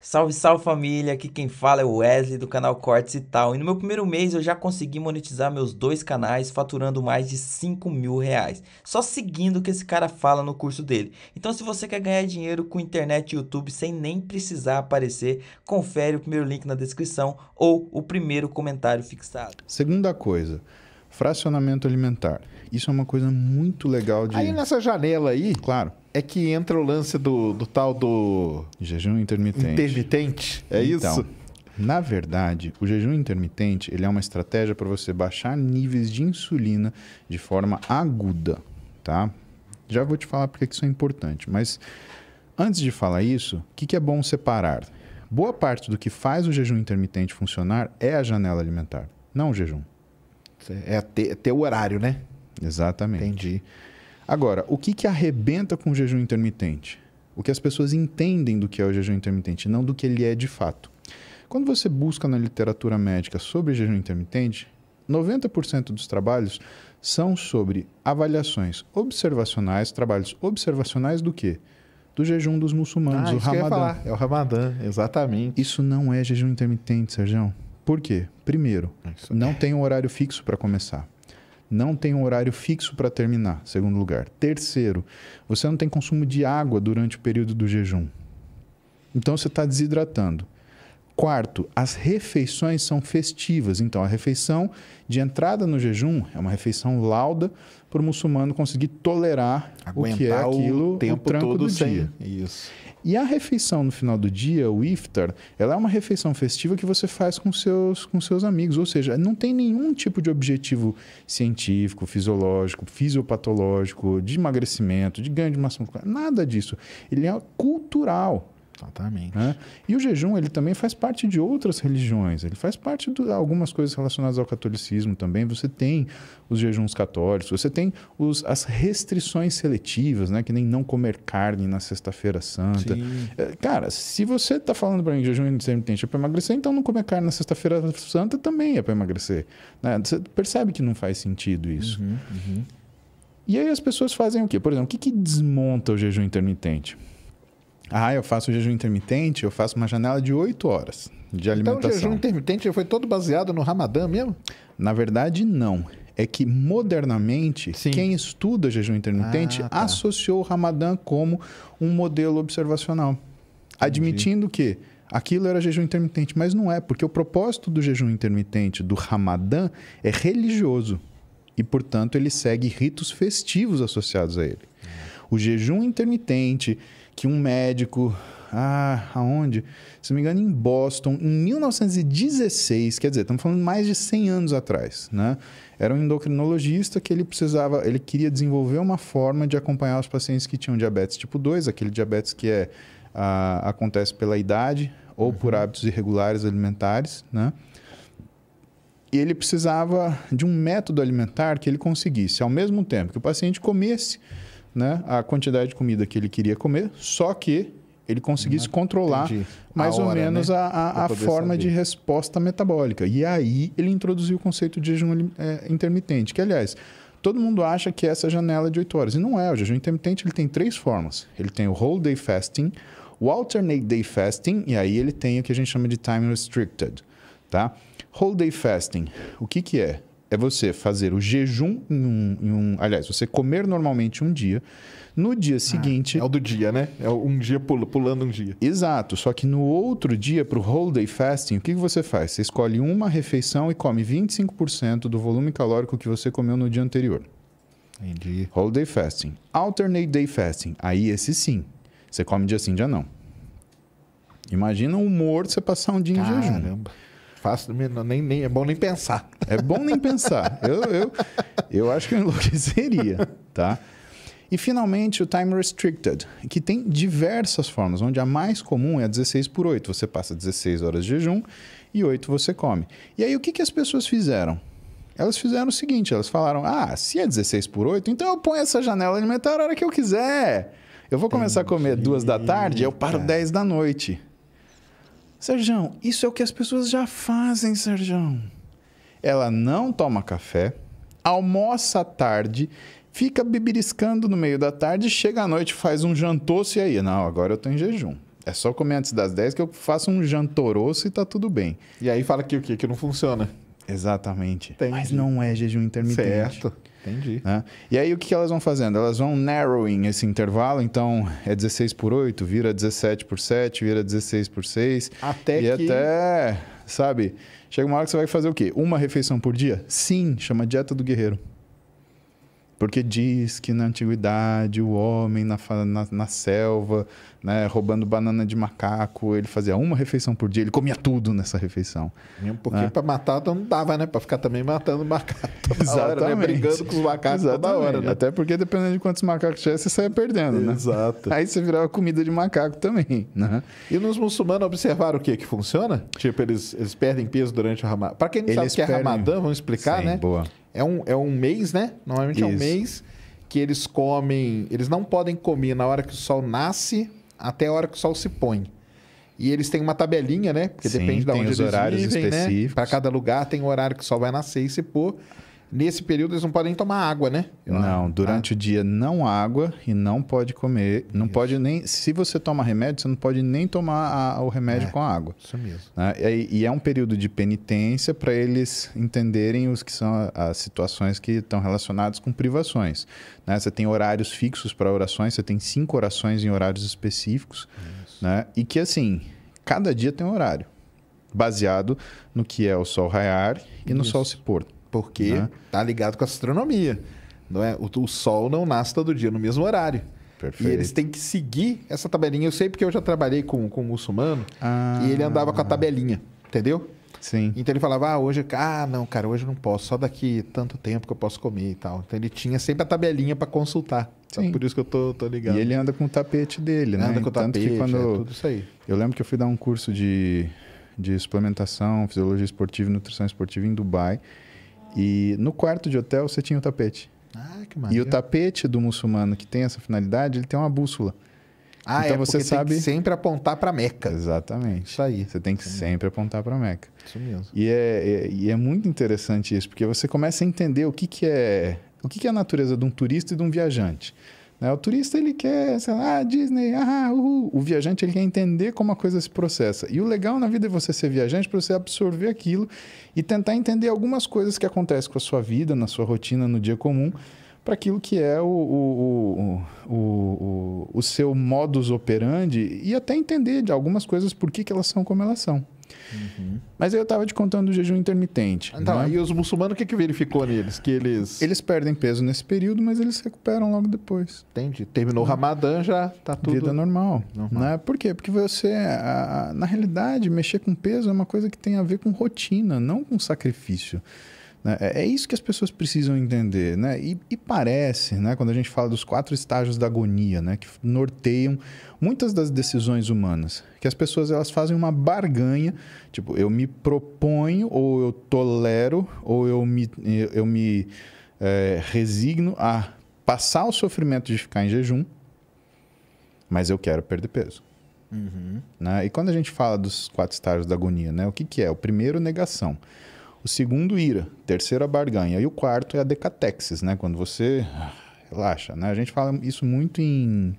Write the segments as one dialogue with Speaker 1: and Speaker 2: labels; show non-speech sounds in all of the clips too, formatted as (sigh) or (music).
Speaker 1: Salve, salve família! Aqui quem fala é o Wesley do canal Cortes e Tal. E no meu primeiro mês eu já consegui monetizar meus dois canais faturando mais de 5 mil reais. Só seguindo o que esse cara fala no curso dele. Então se você quer ganhar dinheiro com internet e YouTube sem nem precisar aparecer, confere o primeiro link na descrição ou o primeiro comentário fixado. Segunda coisa... Fracionamento alimentar. Isso é uma coisa muito legal de. Aí nessa janela aí. Claro. É que entra o lance do, do tal do. Jejum intermitente. Intermitente, é então, isso? Na verdade, o jejum intermitente ele é uma estratégia para você baixar níveis de insulina de forma aguda, tá? Já vou te falar porque isso é importante, mas antes de falar isso, o que, que é bom separar? Boa parte do que faz o jejum intermitente funcionar é a janela alimentar, não o jejum. É ter, é ter o horário, né? Exatamente. Entendi. Agora, o que, que arrebenta com o jejum intermitente? O que as pessoas entendem do que é o jejum intermitente, não do que ele é de fato. Quando você busca na literatura médica sobre jejum intermitente, 90% dos trabalhos são sobre avaliações observacionais, trabalhos observacionais do quê? Do jejum dos muçulmanos, ah, o Ramadã. É o Ramadã, exatamente. Isso não é jejum intermitente, Sérgio. Por quê? Primeiro, é não tem um horário fixo para começar. Não tem um horário fixo para terminar, segundo lugar. Terceiro, você não tem consumo de água durante o período do jejum. Então você está desidratando. Quarto, as refeições são festivas. Então, a refeição de entrada no jejum é uma refeição lauda para o muçulmano conseguir tolerar Aguentar o que é aquilo o tempo o tranco do sem. dia. Isso. E a refeição no final do dia, o iftar, ela é uma refeição festiva que você faz com seus, com seus amigos. Ou seja, não tem nenhum tipo de objetivo científico, fisiológico, fisiopatológico, de emagrecimento, de ganho de massa muscular, nada disso. Ele é cultural. Exatamente. Né? E o jejum ele também faz parte de outras religiões. Ele faz parte de algumas coisas relacionadas ao catolicismo também. Você tem os jejuns católicos, você tem os, as restrições seletivas, né? Que nem não comer carne na sexta-feira santa. É, cara, se você está falando para mim que jejum intermitente é para emagrecer, então não comer carne na sexta-feira santa também é para emagrecer. Né? Você percebe que não faz sentido isso. Uhum, uhum. E aí as pessoas fazem o quê? Por exemplo, o que, que desmonta o jejum intermitente? Ah, eu faço jejum intermitente, eu faço uma janela de 8 horas de então, alimentação. Então, o jejum intermitente foi todo baseado no Ramadã mesmo? Na verdade, não. É que modernamente, Sim. quem estuda jejum intermitente ah, tá. associou o Ramadã como um modelo observacional, Entendi. admitindo que aquilo era jejum intermitente, mas não é, porque o propósito do jejum intermitente do Ramadã é religioso e, portanto, ele segue ritos festivos associados a ele o jejum intermitente, que um médico, ah, aonde? Se não me engano, em Boston, em 1916, quer dizer, estamos falando mais de 100 anos atrás, né? Era um endocrinologista que ele precisava, ele queria desenvolver uma forma de acompanhar os pacientes que tinham diabetes tipo 2, aquele diabetes que é, acontece pela idade ou uhum. por hábitos irregulares alimentares, né? E ele precisava de um método alimentar que ele conseguisse, ao mesmo tempo que o paciente comesse, né, a quantidade de comida que ele queria comer, só que ele conseguisse controlar entendi. mais a ou hora, menos né? a, a, a forma saber. de resposta metabólica. E aí ele introduziu o conceito de jejum é, intermitente, que, aliás, todo mundo acha que é essa janela de 8 horas. E não é. O jejum intermitente ele tem três formas. Ele tem o whole day fasting, o alternate day fasting, e aí ele tem o que a gente chama de time restricted. Tá? Whole day fasting, o que, que é? é você fazer o jejum em um, em um, Aliás, você comer normalmente um dia. No dia ah, seguinte. Ah, é o do dia, né? É um dia pulando um dia. Exato. Só que no outro dia, para o whole day fasting, o que, que você faz? Você escolhe uma refeição e come 25% do volume calórico que você comeu no dia anterior. Entendi. Whole day fasting. Alternate day fasting. Aí esse sim. Você come dia sim, dia não. Imagina um humor de você passar um dia Caramba. em jejum. Caramba. Fácil, nem, nem, é bom nem pensar. É bom nem pensar. eu, eu, eu acho que eu enlouqueceria, tá? E finalmente o time restricted, que tem diversas formas, onde a mais comum é a 16 por 8. Você passa 16 horas de jejum e 8 você come. E aí o que, que as pessoas fizeram? Elas fizeram o seguinte: elas falaram, ah, se é 16 por 8, então eu ponho essa janela alimentar a hora que eu quiser. Eu vou começar a comer duas da tarde, eu paro 10 é. da noite. Serjão, isso é o que as pessoas já fazem, Serjão. Ela não toma café, almoça à tarde, fica bibiriscando no meio da tarde, chega à noite, faz um jantoço e aí, não, agora eu tô em jejum. É só comer antes das 10 que eu faço um jantoroço e tá tudo bem. E aí fala que o quê? Que não funciona. Exatamente. Entendi. Mas não é jejum intermitente. Certo. Entendi. Né? E aí o que elas vão fazendo? Elas vão narrowing esse intervalo, então é 16 por 8, vira 17 por 7, vira 16 por 6. Até e que... até, sabe, chega uma hora que você vai fazer o quê? Uma refeição por dia? Sim, chama dieta do guerreiro. Porque diz que na antiguidade o homem na, na, na selva, né, roubando banana de macaco, ele fazia uma refeição por dia, ele comia tudo nessa refeição. E um né? pouquinho né? para matar então não dava, né? Para ficar também matando macaco toda Exatamente. hora, né? brigando com os macacos Exatamente. toda hora. Né? Até porque dependendo de quantos macacos tivesse, você saia perdendo, né? Exato. Aí você virava comida de macaco também, né? E nos muçulmanos observaram o quê? Que funciona? Tipo, eles, eles perdem peso durante o ramadã. Para quem não eles sabe o que é perdem... ramadã, vamos explicar, Sim, né? boa é um, é um mês, né? Normalmente Isso. é um mês que eles comem. Eles não podem comer na hora que o sol nasce até a hora que o sol se põe. E eles têm uma tabelinha, né? Porque Sim, depende de onde tem os eles horários vivem, né? específicos. né? Para cada lugar tem o horário que o sol vai nascer e se pôr. Nesse período eles não podem tomar água, né? Não, durante ah. o dia não água e não pode comer. Não Isso. pode nem. Se você toma remédio, você não pode nem tomar a, o remédio é. com água. Isso mesmo. Né? E, e, é um período de penitência para eles entenderem os que são as situações que estão relacionadas com privações. Né? Você tem horários fixos para orações, você tem cinco orações em horários específicos. Né? E que assim, cada dia tem um horário. Baseado no que é o sol raiar e no Isso. sol se pôr porque está né? tá ligado com a astronomia. Não é? O, o, Sol não nasce todo dia no mesmo horário. Perfeito. E eles têm que seguir essa tabelinha. Eu sei porque eu já trabalhei com, com um muçulmano ah. e ele ah. andava com a tabelinha, entendeu? Sim. Então ele falava, ah, hoje, ah, não, cara, hoje não posso, só daqui tanto tempo que eu posso comer e tal. Então ele tinha sempre a tabelinha para consultar. Sim. por isso que eu tô, tô ligado. E ele anda com o tapete dele, né? Anda com o tapete, é quando... é, tudo isso aí. Eu lembro que eu fui dar um curso de, de suplementação, fisiologia esportiva e nutrição esportiva em Dubai. E no quarto de hotel você tinha o tapete. Ah, que maravilha. E o tapete do muçulmano que tem essa finalidade, ele tem uma bússola. Ah, então é você sabe tem que sempre apontar para Meca. Exatamente. Isso aí. Você tem que sempre apontar para Meca. Isso mesmo. E é, é, e é, muito interessante isso, porque você começa a entender o que, que é o que, que é a natureza de um turista e de um viajante. Né? O turista ele quer, sei lá, ah, Disney, ah, o viajante ele quer entender como a coisa se processa. E o legal na vida é você ser viajante para você absorver aquilo e tentar entender algumas coisas que acontecem com a sua vida, na sua rotina, no dia comum, para aquilo que é o, o, o, o, o seu modus operandi e até entender de algumas coisas por que, que elas são como elas são. Uhum. Mas eu estava te contando do jejum intermitente. Então, né? E os muçulmanos, o que, que verificou neles? Que eles... Eles perdem peso nesse período, mas eles recuperam logo depois. Entendi. Terminou o então, Ramadã, já tá tudo... Vida normal. normal. Né? Por quê? Porque você, a, a, na realidade, mexer com peso é uma coisa que tem a ver com rotina, não com sacrifício. Né? É, é isso que as pessoas precisam entender, né? E, e, parece, né, quando a gente fala dos quatro estágios da agonia, né, que norteiam muitas das decisões humanas, que as pessoas elas fazem uma barganha, tipo, eu me proponho, ou eu tolero, ou eu me, eu me é, resigno a passar o sofrimento de ficar em jejum, mas eu quero perder peso. Uhum. Né? E quando a gente fala dos quatro estágios da agonia, né, o que, que é? O primeiro, negação. O segundo, ira. Terceira, barganha. E o quarto é a decatexis, né? Quando você ah, relaxa, né? A gente fala isso muito em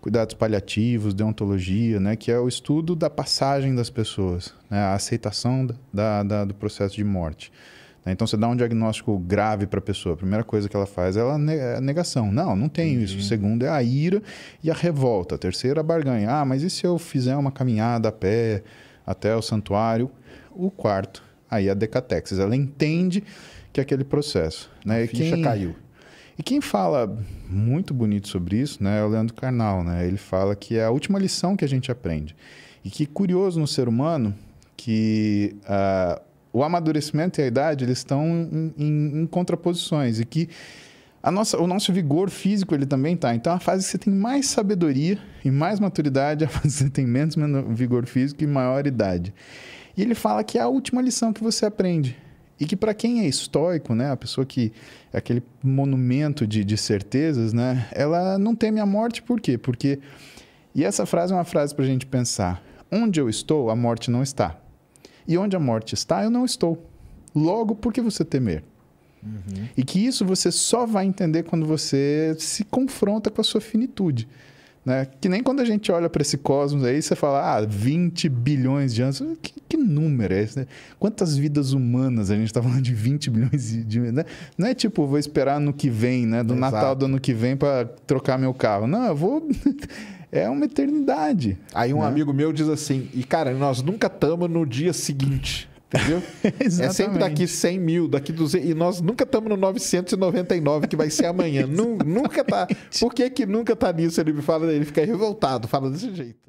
Speaker 1: cuidados paliativos, deontologia, né? Que é o estudo da passagem das pessoas, né? a aceitação da, da, do processo de morte. Né? Então, você dá um diagnóstico grave para a pessoa, a primeira coisa que ela faz é a é negação. Não, não tenho uhum. isso. O segundo é a ira e a revolta. A terceira, a barganha. Ah, mas e se eu fizer uma caminhada a pé até o santuário? O quarto Aí a Decatexis, ela entende que é aquele processo. Né? A ficha quem... caiu. E quem fala muito bonito sobre isso né, é o Leandro Carnal. Né? Ele fala que é a última lição que a gente aprende. E que curioso no ser humano que uh, o amadurecimento e a idade eles estão em, em, em contraposições. E que a nossa, o nosso vigor físico ele também está. Então, a fase que você tem mais sabedoria e mais maturidade, (laughs) a fase que você tem menos vigor físico e maior idade. E ele fala que é a última lição que você aprende. E que para quem é estoico, né, a pessoa que é aquele monumento de, de certezas, né, ela não teme a morte por quê? Porque e essa frase é uma frase para a gente pensar: onde eu estou, a morte não está. E onde a morte está, eu não estou. Logo, por que você temer? Uhum. E que isso você só vai entender quando você se confronta com a sua finitude. Né? Que nem quando a gente olha para esse cosmos aí, você fala, ah, 20 bilhões de anos. Que, que número é esse? Né? Quantas vidas humanas a gente está falando de 20 bilhões de, anos? Né? Não é tipo, vou esperar no que vem, né? Do Exato. Natal do ano que vem para trocar meu carro. Não, eu vou. (laughs) é uma eternidade. Aí um né? amigo meu diz assim, e cara, nós nunca estamos no dia seguinte. Entendeu? (laughs) é sempre daqui 100 mil, daqui 200. E nós nunca estamos no 999, que vai ser amanhã. (laughs) nunca tá. Por que, que nunca tá nisso? Ele me fala, ele fica revoltado, fala desse jeito.